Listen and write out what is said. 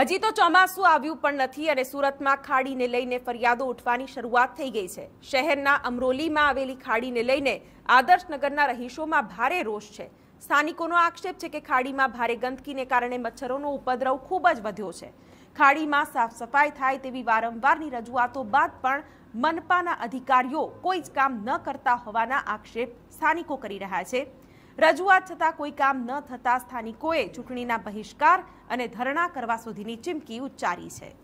હજી તો ચોમાસું આવ્યું પણ નથી અને સુરતમાં ખાડીને લઈને ફરિયાદો ઉઠવાની શરૂઆત થઈ ગઈ છે શહેરના અમરોલીમાં આવેલી ખાડીને લઈને આદર્શનગરના રહીશોમાં ભારે રોષ છે સ્થાનિકોનો આક્ષેપ છે કે ખાડીમાં ભારે ગંદકીને કારણે મચ્છરોનો ઉપદ્રવ ખૂબ જ વધ્યો છે ખાડીમાં સાફ સફાઈ થાય તેવી વારંવારની રજૂઆતો બાદ પણ મનપાના અધિકારીઓ કોઈ જ કામ ન કરતા હોવાના આક્ષેપ સ્થાનિકો કરી રહ્યા છે રજૂઆત છતાં કોઈ કામ ન થતાં સ્થાનિકોએ ચૂંટણીના બહિષ્કાર અને ધરણા કરવા સુધીની ચીમકી ઉચ્ચારી છે